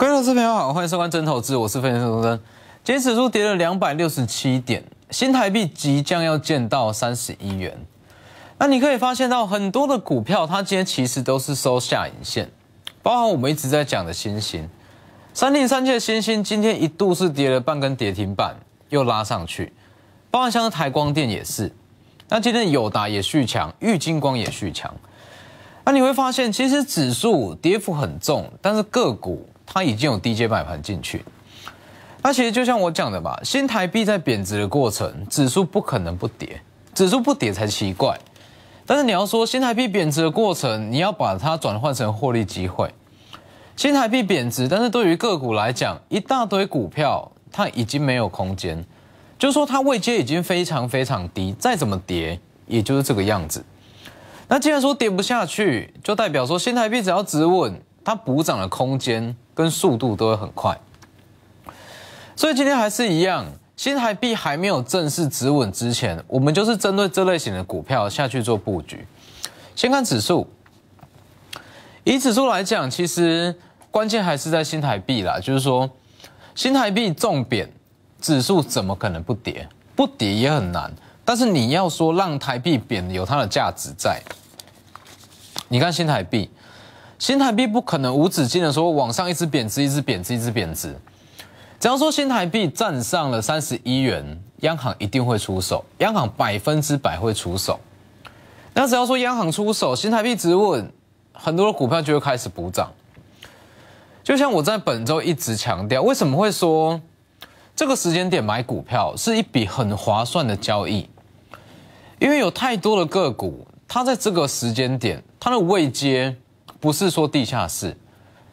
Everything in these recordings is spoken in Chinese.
各位老师朋友好，欢迎收看真投资，我是分析师钟真。今天指数跌了两百六十七点，新台币即将要见到三十一元。那你可以发现到很多的股票，它今天其实都是收下影线，包含我们一直在讲的星星三零三七星星，今天一度是跌了半根跌停板，又拉上去。包含像台光电也是，那今天友达也续强，玉晶光也续强。那你会发现，其实指数跌幅很重，但是个股。它已经有低阶买盘进去，那其实就像我讲的吧，新台币在贬值的过程，指数不可能不跌，指数不跌才奇怪。但是你要说新台币贬值的过程，你要把它转换成获利机会。新台币贬值，但是对于个股来讲，一大堆股票它已经没有空间，就是说它位阶已经非常非常低，再怎么跌也就是这个样子。那既然说跌不下去，就代表说新台币只要止稳，它补涨的空间。跟速度都会很快，所以今天还是一样，新台币还没有正式止稳之前，我们就是针对这类型的股票下去做布局。先看指数，以指数来讲，其实关键还是在新台币啦，就是说新台币重贬，指数怎么可能不跌？不跌也很难。但是你要说让台币贬有它的价值在，你看新台币。新台币不可能无止境的说往上一直贬值，一直贬值，一直贬值。只要说新台币站上了三十一元，央行一定会出手，央行百分之百会出手。那只要说央行出手，新台币直稳，很多的股票就会开始补涨。就像我在本周一直强调，为什么会说这个时间点买股票是一笔很划算的交易？因为有太多的个股，它在这个时间点，它的位阶。不是说地下室，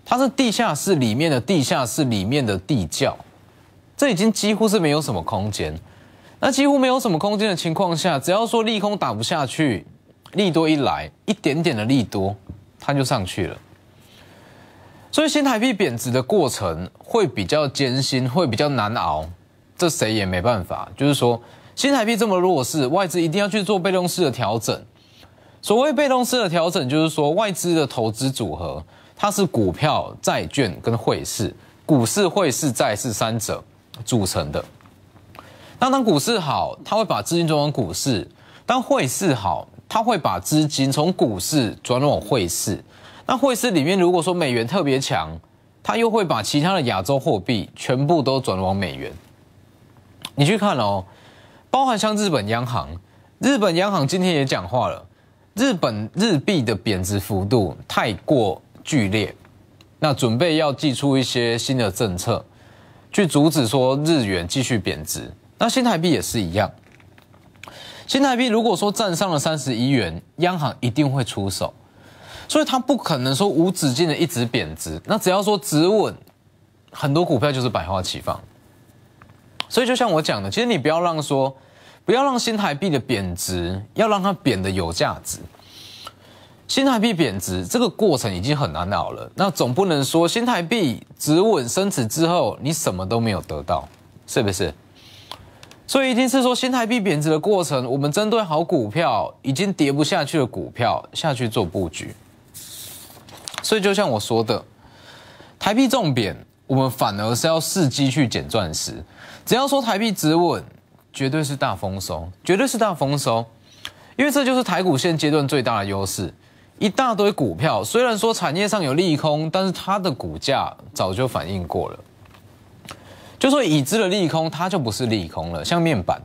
它是地下室里面的地下室里面的地窖，这已经几乎是没有什么空间。那几乎没有什么空间的情况下，只要说利空打不下去，利多一来，一点点的利多，它就上去了。所以新台币贬值的过程会比较艰辛，会比较难熬，这谁也没办法。就是说新台币这么弱势，外资一定要去做被动式的调整。所谓被动式的调整，就是说外资的投资组合，它是股票、债券跟汇市、股市、汇市、债市三者组成的。那当股市好，它会把资金转往股市；当汇市好，它会把资金从股市转往汇市。那汇市里面，如果说美元特别强，它又会把其他的亚洲货币全部都转往美元。你去看哦，包含像日本央行，日本央行今天也讲话了。日本日币的贬值幅度太过剧烈，那准备要寄出一些新的政策，去阻止说日元继续贬值。那新台币也是一样，新台币如果说站上了三十一元，央行一定会出手，所以它不可能说无止境的一直贬值。那只要说止稳，很多股票就是百花齐放。所以就像我讲的，其实你不要让说。不要让新台币的贬值，要让它贬得有价值。新台币贬值这个过程已经很难熬了，那总不能说新台币止稳升值之后你什么都没有得到，是不是？所以一定是说新台币贬值的过程，我们针对好股票已经跌不下去的股票下去做布局。所以就像我说的，台币重贬，我们反而是要伺机去捡钻石。只要说台币止稳。绝对是大丰收，绝对是大丰收，因为这就是台股现阶段最大的优势。一大堆股票，虽然说产业上有利空，但是它的股价早就反应过了。就说已知的利空，它就不是利空了。像面板，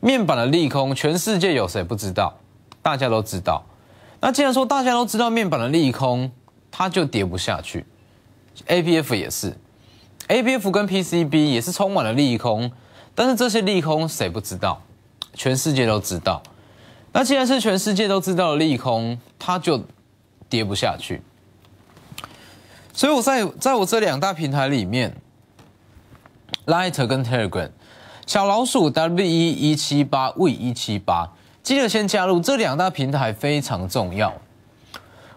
面板的利空，全世界有谁不知道？大家都知道。那既然说大家都知道面板的利空，它就跌不下去。A P F 也是，A P F 跟 P C B 也是充满了利空。但是这些利空谁不知道？全世界都知道。那既然是全世界都知道的利空，它就跌不下去。所以我在在我这两大平台里面，Light 跟 Telegram，小老鼠 W 一一七八 V 一七八，记得先加入这两大平台非常重要。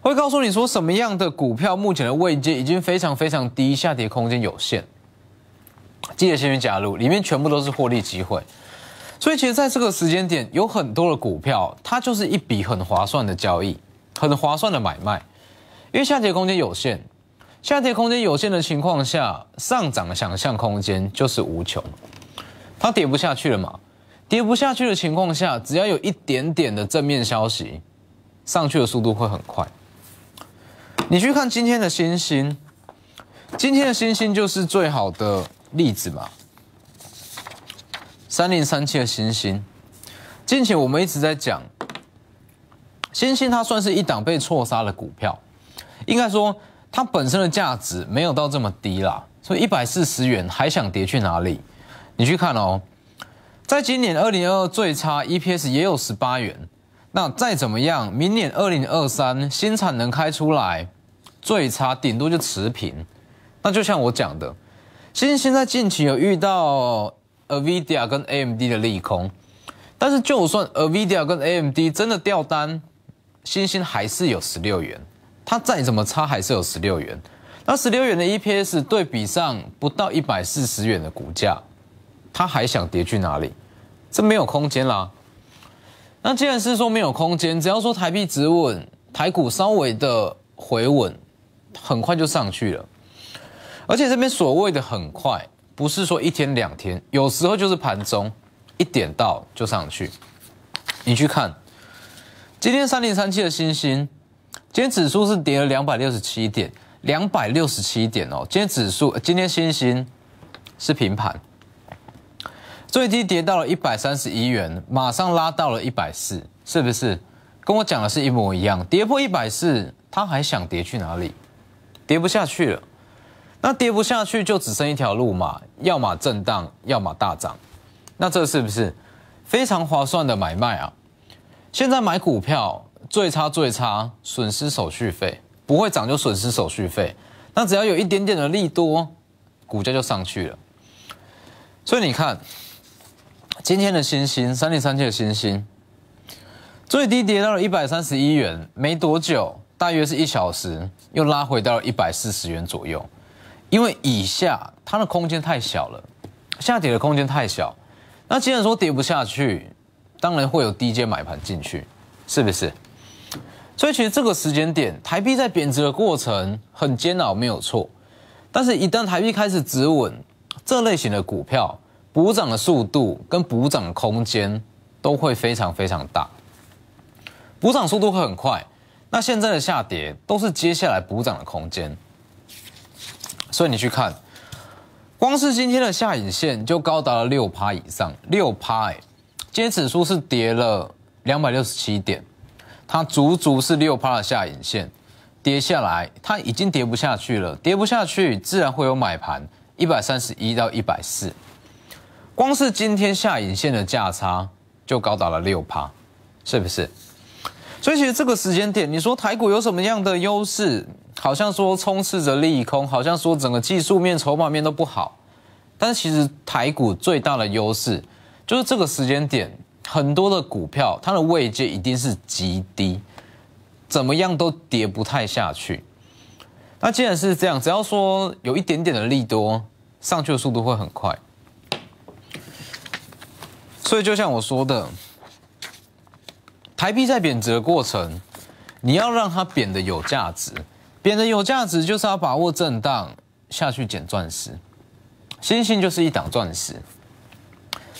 会告诉你说什么样的股票目前的位阶已经非常非常低，下跌空间有限。记得先去假入，里面全部都是获利机会。所以，其实在这个时间点，有很多的股票，它就是一笔很划算的交易，很划算的买卖。因为下跌空间有限，下跌空间有限的情况下，上涨的想象空间就是无穷。它跌不下去了嘛？跌不下去的情况下，只要有一点点的正面消息，上去的速度会很快。你去看今天的星星，今天的星星就是最好的。例子嘛，三零三七的星星，之前我们一直在讲，星星它算是一档被错杀的股票，应该说它本身的价值没有到这么低啦，所以一百四十元还想跌去哪里？你去看哦，在今年二零二二最差 EPS 也有十八元，那再怎么样，明年二零二三新产能开出来，最差顶多就持平，那就像我讲的。星星现在近期有遇到 a v i d i a 跟 AMD 的利空，但是就算 a v i d i a 跟 AMD 真的掉单，星星还是有十六元，它再怎么差还是有十六元。那十六元的 EPS 对比上不到一百四十元的股价，它还想跌去哪里？这没有空间啦。那既然是说没有空间，只要说台币止稳，台股稍微的回稳，很快就上去了。而且这边所谓的很快，不是说一天两天，有时候就是盘中一点到就上去。你去看，今天三零三七的星星，今天指数是跌了两百六十七点，两百六十七点哦。今天指数，今天星星是平盘，最低跌到了一百三十一元，马上拉到了一百四，是不是？跟我讲的是一模一样，跌破一百四，他还想跌去哪里？跌不下去了。那跌不下去就只剩一条路嘛，要么震荡，要么大涨。那这是不是非常划算的买卖啊？现在买股票最差最差损失手续费，不会涨就损失手续费。那只要有一点点的利多，股价就上去了。所以你看，今天的星星三零三七的星星最低跌到了一百三十一元，没多久，大约是一小时，又拉回到了一百四十元左右。因为以下它的空间太小了，下跌的空间太小，那既然说跌不下去，当然会有低阶买盘进去，是不是？所以其实这个时间点，台币在贬值的过程很煎熬，没有错。但是一旦台币开始止稳，这类型的股票补涨的速度跟补涨空间都会非常非常大，补涨速度会很快。那现在的下跌都是接下来补涨的空间。所以你去看，光是今天的下影线就高达了六趴以上，六趴哎，今天指数是跌了两百六十七点，它足足是六趴的下影线跌下来，它已经跌不下去了，跌不下去自然会有买盘，一百三十一到一百四，光是今天下影线的价差就高达了六趴，是不是？所以其实这个时间点，你说台股有什么样的优势？好像说充斥着利空，好像说整个技术面、筹码面都不好，但其实台股最大的优势就是这个时间点，很多的股票它的位阶一定是极低，怎么样都跌不太下去。那既然是这样，只要说有一点点的利多，上去的速度会很快。所以就像我说的，台币在贬值的过程，你要让它贬的有价值。变得有价值就是要把握震荡下去捡钻石，星星就是一档钻石。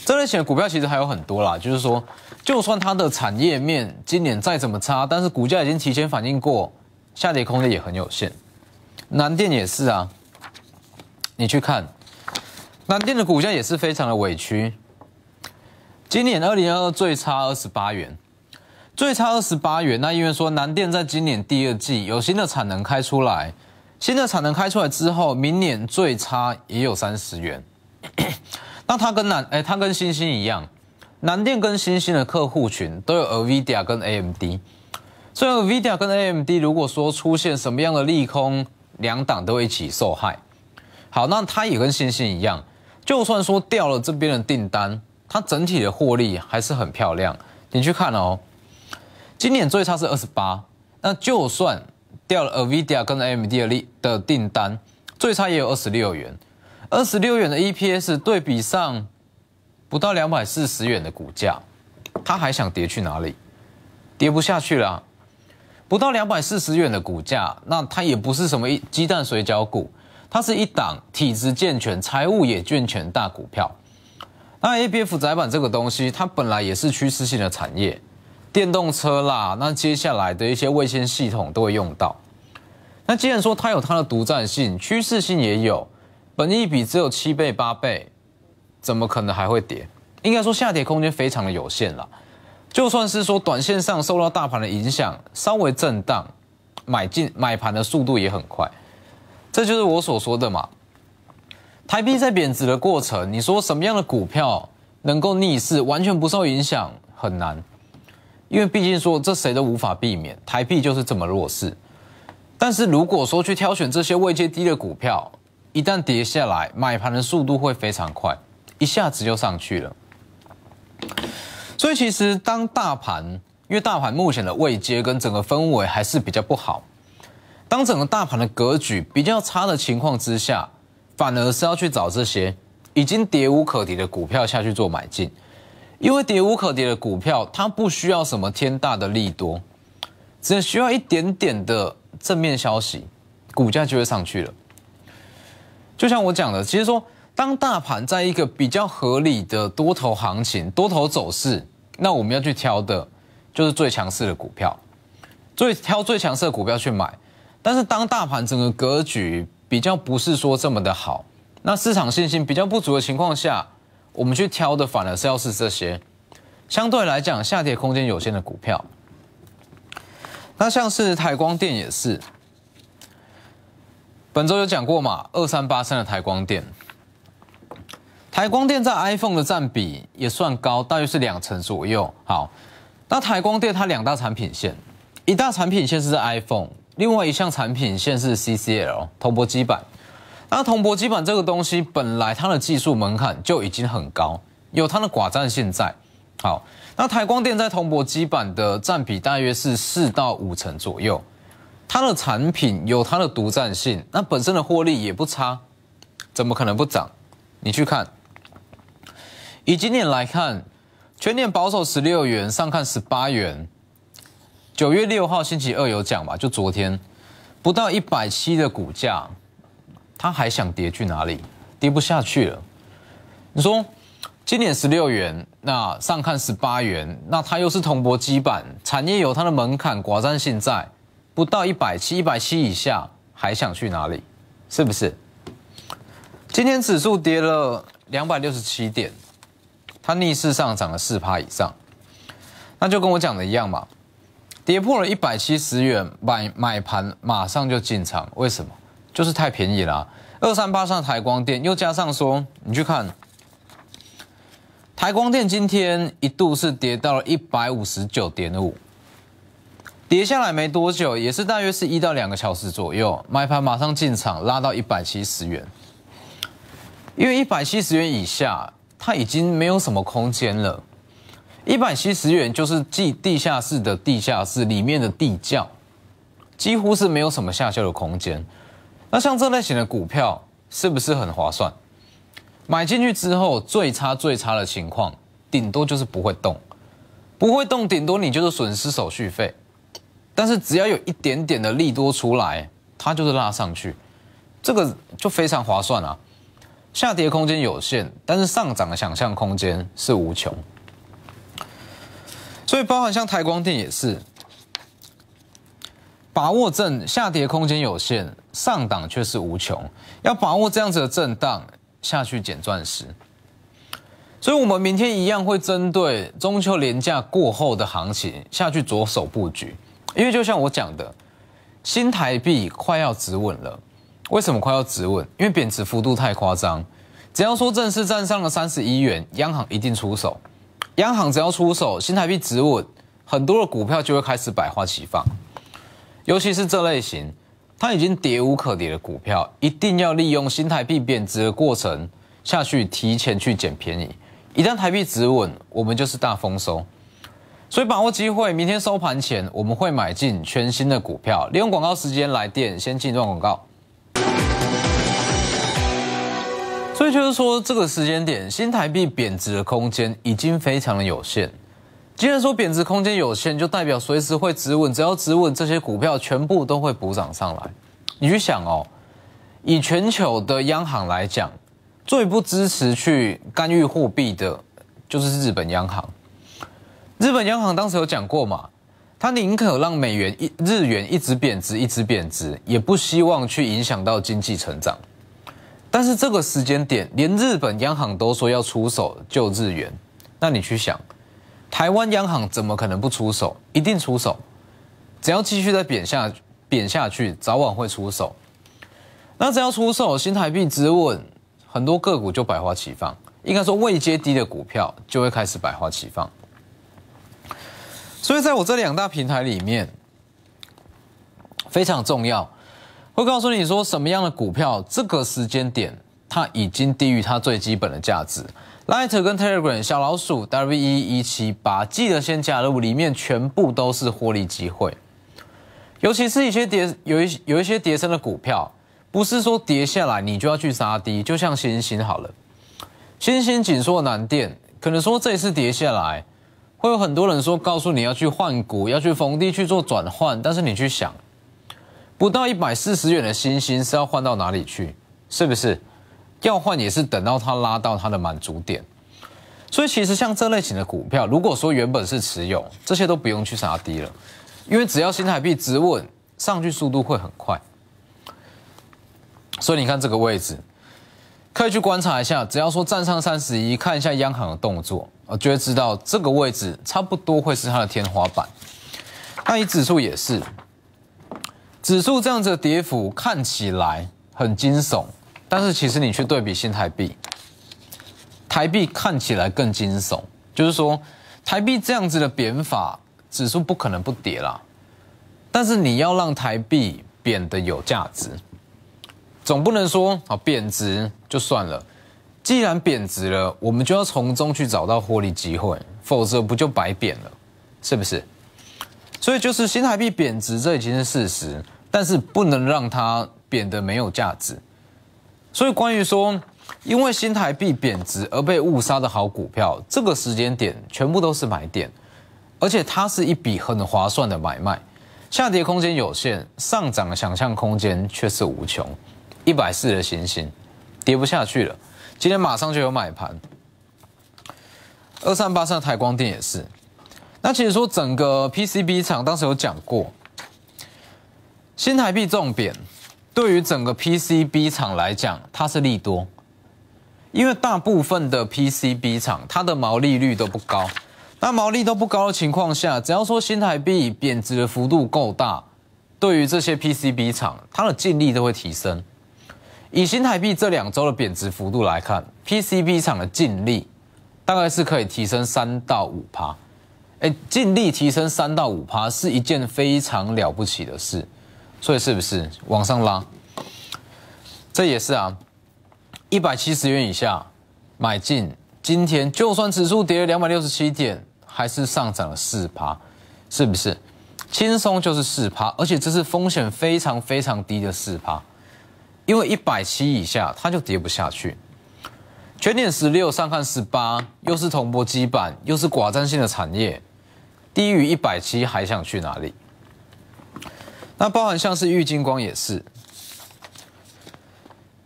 这类的股票其实还有很多啦，就是说，就算它的产业面今年再怎么差，但是股价已经提前反应过，下跌空间也很有限。南电也是啊，你去看南电的股价也是非常的委屈，今年二零二最差二十八元。最差二十八元。那因为说南电在今年第二季有新的产能开出来，新的产能开出来之后，明年最差也有三十元。那它跟南哎，它跟星星一样，南电跟星星的客户群都有 a v i d i a 跟 AMD。所以 a v i d i a 跟 AMD 如果说出现什么样的利空，两党都一起受害。好，那它也跟星星一样，就算说掉了这边的订单，它整体的获利还是很漂亮。你去看哦。今年最差是二十八，那就算掉了 a v i d i a 跟 AMD 的的订单，最差也有二十六元，二十六元的 EPS 对比上不到两百四十元的股价，它还想跌去哪里？跌不下去了。不到两百四十元的股价，那它也不是什么鸡蛋水饺股，它是一档体质健全、财务也健全大股票。那 A B F 载板这个东西，它本来也是趋势性的产业。电动车啦，那接下来的一些卫星系统都会用到。那既然说它有它的独占性，趋势性也有，本益比只有七倍八倍，怎么可能还会跌？应该说下跌空间非常的有限啦。就算是说短线上受到大盘的影响，稍微震荡，买进买盘的速度也很快。这就是我所说的嘛。台币在贬值的过程，你说什么样的股票能够逆势完全不受影响，很难。因为毕竟说这谁都无法避免，台币就是这么弱势。但是如果说去挑选这些位阶低的股票，一旦跌下来，买盘的速度会非常快，一下子就上去了。所以其实当大盘，因为大盘目前的位阶跟整个氛围还是比较不好，当整个大盘的格局比较差的情况之下，反而是要去找这些已经跌无可跌的股票下去做买进。因为跌无可跌的股票，它不需要什么天大的利多，只需要一点点的正面消息，股价就会上去了。就像我讲的，其实说，当大盘在一个比较合理的多头行情、多头走势，那我们要去挑的就是最强势的股票，最挑最强势的股票去买。但是，当大盘整个格局比较不是说这么的好，那市场信心比较不足的情况下。我们去挑的反而是要是这些，相对来讲下跌空间有限的股票。那像是台光电也是，本周有讲过嘛，二三八三的台光电。台光电在 iPhone 的占比也算高，大约是两成左右。好，那台光电它两大产品线，一大产品线是 iPhone，另外一项产品线是 CCL，铜箔基板。那铜箔基板这个东西，本来它的技术门槛就已经很高，有它的寡占性在。好，那台光电在铜箔基板的占比大约是四到五成左右，它的产品有它的独占性，那本身的获利也不差，怎么可能不涨？你去看，以今年来看，全年保守十六元，上看十八元。九月六号星期二有讲吧，就昨天不到一百七的股价。他还想跌去哪里？跌不下去了。你说今年十六元，那上看十八元，那它又是铜箔基板产业，有它的门槛，寡占现在不到一百七，一百七以下还想去哪里？是不是？今天指数跌了两百六十七点，它逆势上涨了四趴以上，那就跟我讲的一样嘛，跌破了一百七十元，买买盘马上就进场，为什么？就是太便宜了，二三八上台光电，又加上说，你去看，台光电今天一度是跌到了一百五十九点五，跌下来没多久，也是大约是一到两个小时左右，买盘马上进场，拉到一百七十元，因为一百七十元以下，它已经没有什么空间了，一百七十元就是地地下室的地下室里面的地窖，几乎是没有什么下修的空间。那像这类型的股票是不是很划算？买进去之后，最差最差的情况，顶多就是不会动，不会动，顶多你就是损失手续费。但是只要有一点点的利多出来，它就是拉上去，这个就非常划算啊！下跌空间有限，但是上涨的想象空间是无穷。所以，包含像台光电也是。把握震下跌空间有限，上档却是无穷。要把握这样子的震荡下去捡钻石。所以，我们明天一样会针对中秋廉假过后的行情下去着手布局。因为就像我讲的，新台币快要止稳了。为什么快要止稳？因为贬值幅度太夸张。只要说正式站上了三十一元，央行一定出手。央行只要出手，新台币止稳，很多的股票就会开始百花齐放。尤其是这类型，它已经跌无可跌的股票，一定要利用新台币贬值的过程下去，提前去捡便宜。一旦台币止稳，我们就是大丰收。所以把握机会，明天收盘前我们会买进全新的股票，利用广告时间来电，先进段广告。所以就是说，这个时间点，新台币贬值的空间已经非常的有限。既然说贬值空间有限，就代表随时会止稳。只要止稳，这些股票全部都会补涨上来。你去想哦，以全球的央行来讲，最不支持去干预货币的，就是日本央行。日本央行当时有讲过嘛，他宁可让美元、日元一直贬值，一直贬值，也不希望去影响到经济成长。但是这个时间点，连日本央行都说要出手救日元，那你去想。台湾央行怎么可能不出手？一定出手。只要继续在贬下贬下去，早晚会出手。那只要出手，新台币止稳，很多个股就百花齐放。应该说未接低的股票就会开始百花齐放。所以在我这两大平台里面，非常重要，会告诉你说什么样的股票，这个时间点。它已经低于它最基本的价值。Light 跟 Telegram 小老鼠 W E 一七八，记得先加入里面，全部都是获利机会。尤其是一些跌有一有一些跌升的股票，不是说跌下来你就要去杀低，就像星星好了，星星紧缩难垫，可能说这一次跌下来，会有很多人说告诉你要去换股，要去逢低去做转换，但是你去想，不到一百四十元的星星是要换到哪里去，是不是？要换也是等到它拉到它的满足点，所以其实像这类型的股票，如果说原本是持有，这些都不用去杀低了，因为只要新台币直稳，上去速度会很快。所以你看这个位置，可以去观察一下，只要说站上三十一，看一下央行的动作，就会知道这个位置差不多会是它的天花板。那你指数也是，指数这样子的跌幅看起来很惊悚。但是其实你去对比新台币，台币看起来更惊悚。就是说，台币这样子的贬法指数不可能不跌啦。但是你要让台币贬的有价值，总不能说啊贬值就算了。既然贬值了，我们就要从中去找到获利机会，否则不就白贬了？是不是？所以就是新台币贬值这已经是事实，但是不能让它贬的没有价值。所以，关于说因为新台币贬值而被误杀的好股票，这个时间点全部都是买点，而且它是一笔很划算的买卖，下跌空间有限，上涨想象空间却是无穷。一百四的行情，跌不下去了，今天马上就有买盘。二三八三台光电也是。那其实说整个 PCB 厂，当时有讲过，新台币重贬。对于整个 PCB 厂来讲，它是利多，因为大部分的 PCB 厂它的毛利率都不高，那毛利都不高的情况下，只要说新台币贬值的幅度够大，对于这些 PCB 厂，它的净利都会提升。以新台币这两周的贬值幅度来看，PCB 厂的净利大概是可以提升三到五趴。哎，净利提升三到五趴是一件非常了不起的事。所以是不是往上拉？这也是啊，一百七十元以下买进，今天就算指数跌了两百六十七点，还是上涨了四趴，是不是？轻松就是四趴，而且这是风险非常非常低的四趴，因为一百七以下它就跌不下去。全年十六上看十八，又是同波基板，又是寡占性的产业，低于一百七还想去哪里？那包含像是玉金光也是，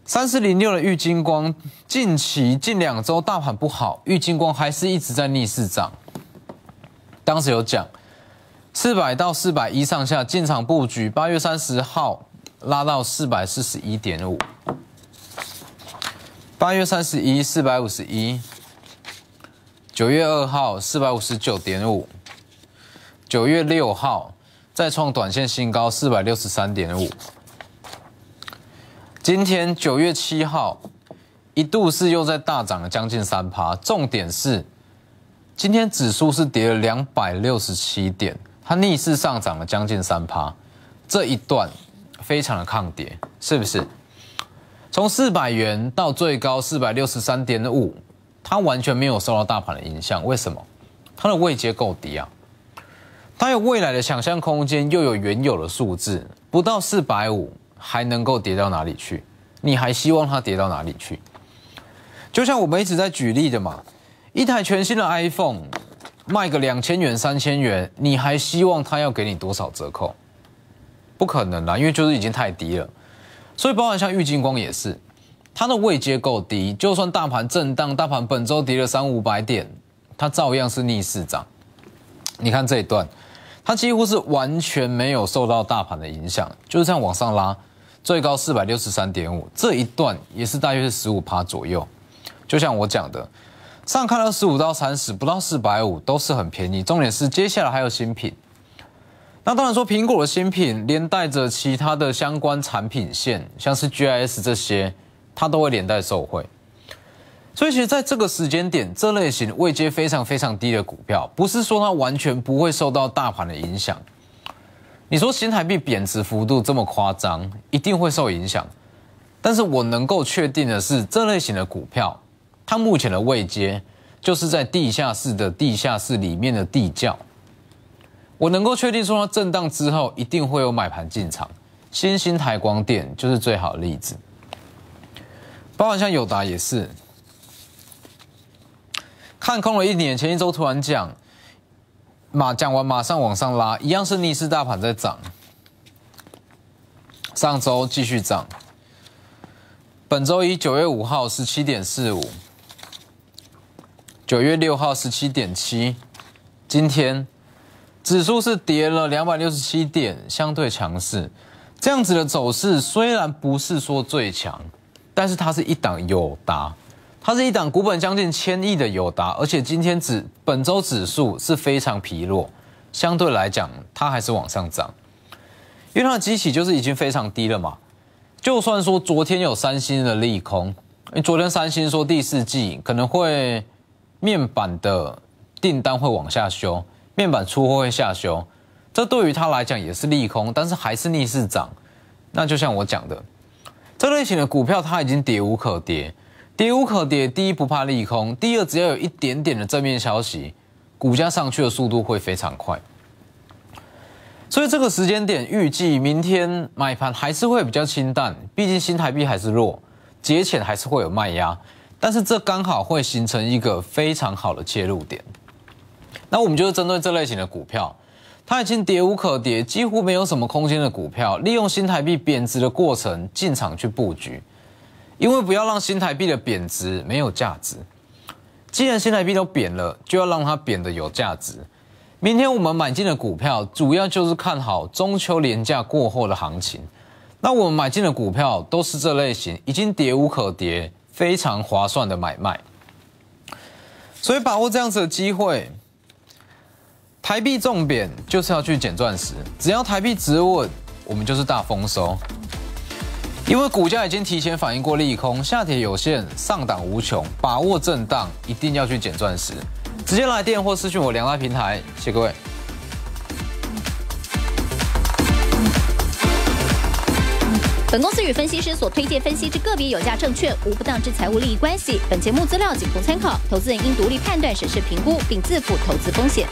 三四零六的玉金光，近期近两周大盘不好，玉金光还是一直在逆势涨。当时有讲，四百到四百一上下进场布局，八月三十号拉到四百四十一点五，八月三十一四百五十一，九月二号四百五十九点五，九月六号。再创短线新高四百六十三点五。今天九月七号，一度是又在大涨了将近三趴。重点是，今天指数是跌了两百六十七点，它逆势上涨了将近三趴。这一段非常的抗跌，是不是？从四百元到最高四百六十三点五，它完全没有受到大盘的影响。为什么？它的位阶够低啊。它有未来的想象空间，又有原有的数字，不到四百五还能够跌到哪里去？你还希望它跌到哪里去？就像我们一直在举例的嘛，一台全新的 iPhone 卖个两千元、三千元，你还希望它要给你多少折扣？不可能啦，因为就是已经太低了。所以包含像玉金光也是，它的位阶够低，就算大盘震荡，大盘本周跌了三五百点，它照样是逆市涨。你看这一段。它几乎是完全没有受到大盘的影响，就是这样往上拉，最高四百六十三点五，这一段也是大约是十五趴左右。就像我讲的，上看到十五到三十不到四百五都是很便宜，重点是接下来还有新品。那当然说苹果的新品连带着其他的相关产品线，像是 G I S 这些，它都会连带受惠。所以，其实在这个时间点，这类型位阶非常非常低的股票，不是说它完全不会受到大盘的影响。你说新台币贬值幅度这么夸张，一定会受影响。但是我能够确定的是，这类型的股票，它目前的位阶就是在地下室的地下室里面的地窖。我能够确定说，它震荡之后一定会有买盘进场。新兴台光电就是最好的例子，包括像友达也是。看空了一年，前一周突然降，马讲完马上往上拉，一样是逆势大盘在涨。上周继续涨，本周一九月五号十七点四五，九月六号十七点七，今天指数是跌了两百六十七点，相对强势。这样子的走势虽然不是说最强，但是它是一档有搭。它是一档股本将近千亿的友达，而且今天指本周指数是非常疲弱，相对来讲它还是往上涨，因为它的机器就是已经非常低了嘛。就算说昨天有三星的利空，因为昨天三星说第四季可能会面板的订单会往下修，面板出货会下修，这对于它来讲也是利空，但是还是逆势涨。那就像我讲的，这类型的股票它已经跌无可跌。跌无可跌，第一不怕利空，第二只要有一点点的正面消息，股价上去的速度会非常快。所以这个时间点预计明天买盘还是会比较清淡，毕竟新台币还是弱，节前还是会有卖压，但是这刚好会形成一个非常好的切入点。那我们就是针对这类型的股票，它已经跌无可跌，几乎没有什么空间的股票，利用新台币贬值的过程进场去布局。因为不要让新台币的贬值没有价值，既然新台币都贬了，就要让它贬的有价值。明天我们买进的股票，主要就是看好中秋廉价过后的行情。那我们买进的股票都是这类型，已经跌无可跌，非常划算的买卖。所以把握这样子的机会，台币重贬就是要去捡钻石，只要台币值稳，我们就是大丰收。因为股价已经提前反应过利空，下铁有限，上档无穷，把握震荡，一定要去捡钻石。直接来电或私讯我梁大平台，谢各位。本公司与分析师所推荐分析之个别有价证券无不当之财务利益关系。本节目资料仅供参考，投资人应独立判断、审视、评估，并自负投资风险。